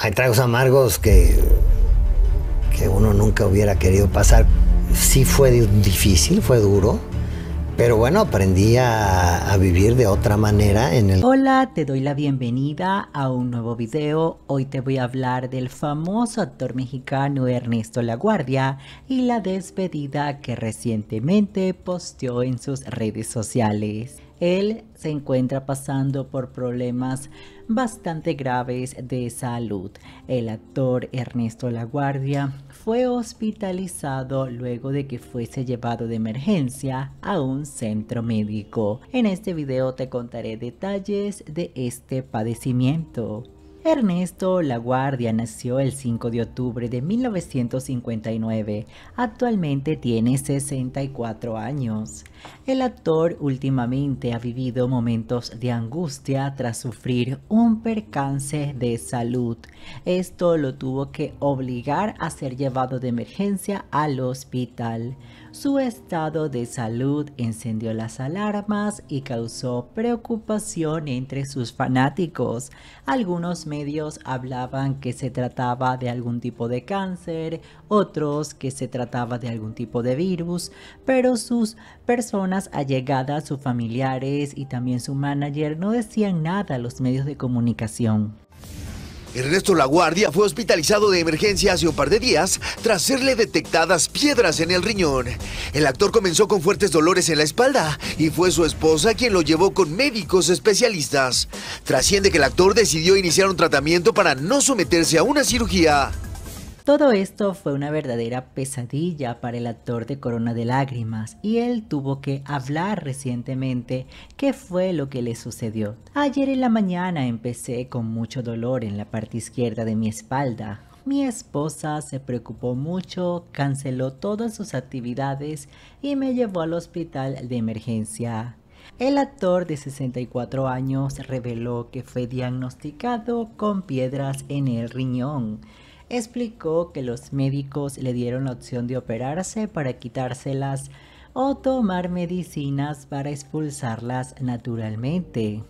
hay tragos amargos que, que uno nunca hubiera querido pasar. Sí fue difícil, fue duro, pero bueno, aprendí a, vivir de otra manera en el... Hola, te doy la bienvenida a un nuevo video. Hoy te voy a hablar del famoso actor mexicano Ernesto Laguardia y la despedida que recientemente posteó en sus redes sociales. Él se encuentra pasando por problemas bastante graves de salud. El actor Ernesto Laguardia fue hospitalizado luego de que fuese llevado de emergencia a un centro médico. En este video te contaré detalles de este padecimiento. Ernesto Laguardia nació el 5 de octubre de 1959. Actualmente tiene 64 años. El actor últimamente ha vivido momentos de angustia tras sufrir un percance de salud. Esto lo tuvo que obligar a ser llevado de emergencia al hospital su estado de salud encendió las alarmas y causó preocupación entre sus fanáticos. Algunos medios hablaban que se trataba de algún tipo de cáncer, otros que se trataba de algún tipo de virus, pero sus personas allegadas, sus familiares y también su manager no decían nada a los medios de comunicación. Ernesto Laguardia fue hospitalizado de emergencia hace un par de días tras serle detectadas piedras en el riñón. El actor comenzó con fuertes dolores en la espalda y fue su esposa quien lo llevó con médicos especialistas. Trasciende que el actor decidió iniciar un tratamiento para no someterse a una cirugía. Todo esto fue una verdadera pesadilla para el actor de Corona de Lágrimas y él tuvo que hablar recientemente qué fue lo que le sucedió. Ayer en la mañana empecé con mucho dolor en la parte izquierda de mi espalda. Mi esposa se preocupó mucho, canceló todas sus actividades y me llevó al hospital de emergencia. El actor de 64 años reveló que fue diagnosticado con piedras en el riñón explicó que los médicos le dieron la opción de operarse para quitárselas o tomar medicinas para expulsarlas naturalmente.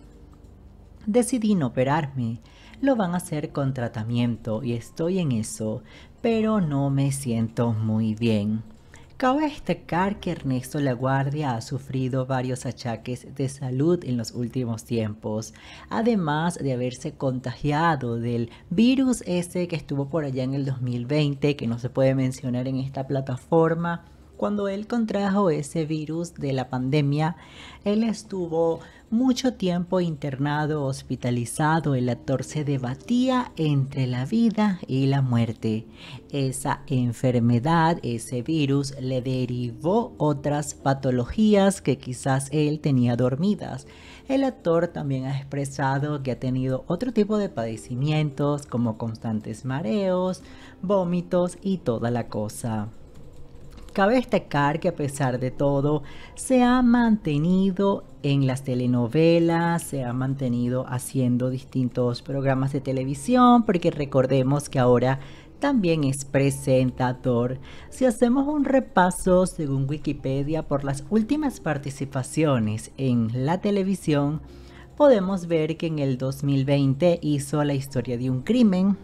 Decidí no operarme, lo van a hacer con tratamiento y estoy en eso, pero no me siento muy bien. Cabe destacar que Ernesto Guardia ha sufrido varios achaques de salud en los últimos tiempos, además de haberse contagiado del virus ese que estuvo por allá en el 2020, que no se puede mencionar en esta plataforma cuando él contrajo ese virus de la pandemia, él estuvo mucho tiempo internado, hospitalizado. El actor se debatía entre la vida y la muerte. Esa enfermedad, ese virus, le derivó otras patologías que quizás él tenía dormidas. El actor también ha expresado que ha tenido otro tipo de padecimientos como constantes mareos, vómitos y toda la cosa. Cabe destacar que a pesar de todo, se ha mantenido en las telenovelas, se ha mantenido haciendo distintos programas de televisión, porque recordemos que ahora también es presentador. Si hacemos un repaso según Wikipedia por las últimas participaciones en la televisión, podemos ver que en el 2020 hizo La historia de un crimen,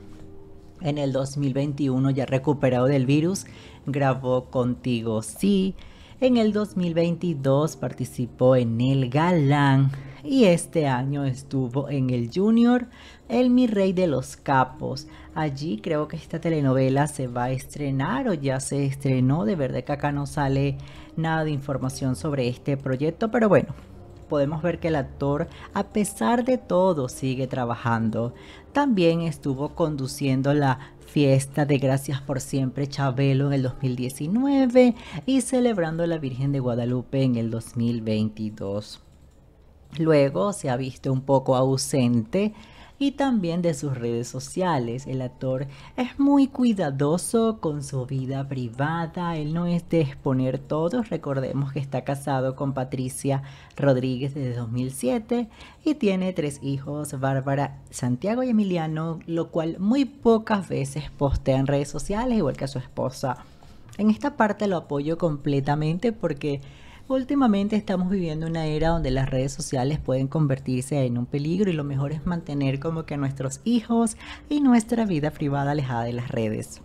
en el 2021 ya recuperado del virus, grabó Contigo Sí. En el 2022 participó en El Galán y este año estuvo en El Junior, El Mi Rey de los Capos. Allí creo que esta telenovela se va a estrenar o ya se estrenó. De verdad que acá no sale nada de información sobre este proyecto, pero bueno, podemos ver que el actor, a pesar de todo, sigue trabajando. También estuvo conduciendo la fiesta de Gracias por Siempre Chabelo en el 2019 y celebrando la Virgen de Guadalupe en el 2022. Luego se ha visto un poco ausente y también de sus redes sociales. El actor es muy cuidadoso con su vida privada, él no es de exponer todo, recordemos que está casado con Patricia Rodríguez desde 2007 y tiene tres hijos, Bárbara, Santiago y Emiliano, lo cual muy pocas veces postea en redes sociales, igual que a su esposa. En esta parte lo apoyo completamente porque Últimamente estamos viviendo una era donde las redes sociales pueden convertirse en un peligro y lo mejor es mantener como que a nuestros hijos y nuestra vida privada alejada de las redes.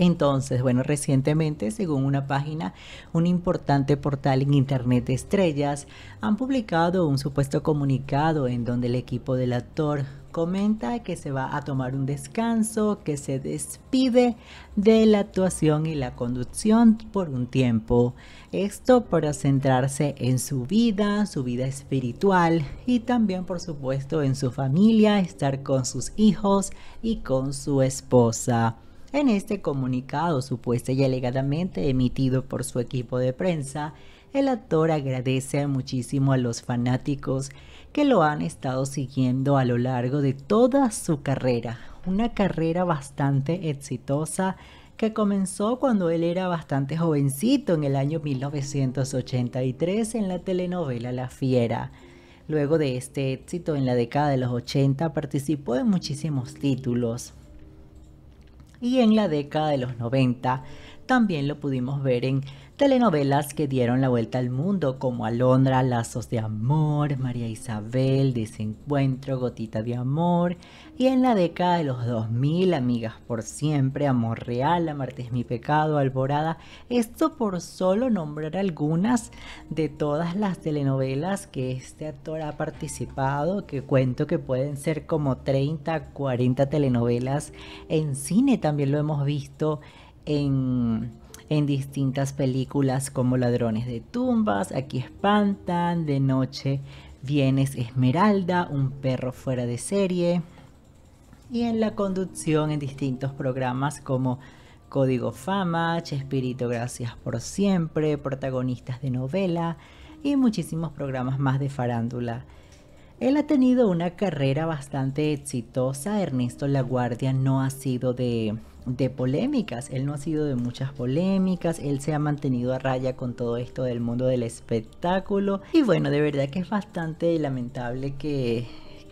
Entonces, bueno, recientemente, según una página, un importante portal en Internet de estrellas, han publicado un supuesto comunicado en donde el equipo del actor comenta que se va a tomar un descanso, que se despide de la actuación y la conducción por un tiempo. Esto para centrarse en su vida, su vida espiritual y también por supuesto en su familia, estar con sus hijos y con su esposa. En este comunicado, supuesto y alegadamente emitido por su equipo de prensa, el actor agradece muchísimo a los fanáticos que lo han estado siguiendo a lo largo de toda su carrera, una carrera bastante exitosa que comenzó cuando él era bastante jovencito en el año 1983 en la telenovela La Fiera. Luego de este éxito en la década de los 80 participó en muchísimos títulos, y en la década de los 90 también lo pudimos ver en telenovelas que dieron la vuelta al mundo, como Alondra, Lazos de Amor, María Isabel, Desencuentro, Gotita de Amor, y en la década de los 2000, Amigas por Siempre, Amor Real, Amarte es mi pecado, Alborada. Esto por solo nombrar algunas de todas las telenovelas que este actor ha participado, que cuento que pueden ser como 30, 40 telenovelas en cine, también lo hemos visto en, distintas películas como Ladrones de Tumbas, Aquí Espantan, De Noche Vienes Esmeralda, Un Perro Fuera de Serie, y en la conducción en distintos programas como Código Fama, Chespirito Gracias por Siempre, protagonistas de novela y muchísimos programas más de farándula. Él ha tenido una carrera bastante exitosa, Ernesto La Guardia no ha sido de de polémicas, él no ha sido de muchas polémicas, él se ha mantenido a raya con todo esto del mundo del espectáculo y bueno, de verdad que es bastante lamentable que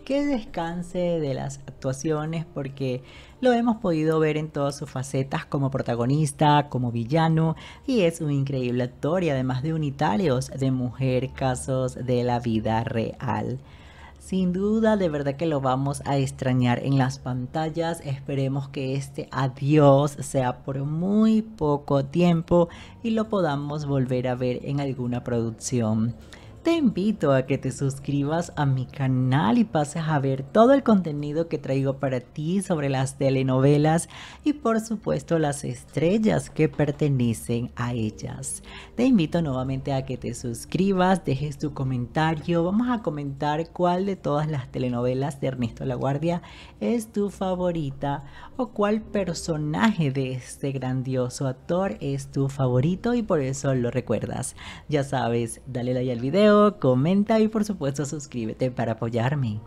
descanse de las actuaciones porque lo hemos podido ver en todas sus facetas como protagonista, como villano y es un increíble actor y además de unitarios de mujer casos de la vida real. Sin duda, de verdad que lo vamos a extrañar en las pantallas. Esperemos que este adiós sea por muy poco tiempo y lo podamos volver a ver en alguna producción te invito a que te suscribas a mi canal y pases a ver todo el contenido que traigo para ti sobre las telenovelas y por supuesto las estrellas que pertenecen a ellas. Te invito nuevamente a que te suscribas, dejes tu comentario, vamos a comentar cuál de todas las telenovelas de Ernesto La Guardia es tu favorita o cuál personaje de este grandioso actor es tu favorito y por eso lo recuerdas. Ya sabes, dale like al video comenta y por supuesto suscríbete para apoyarme.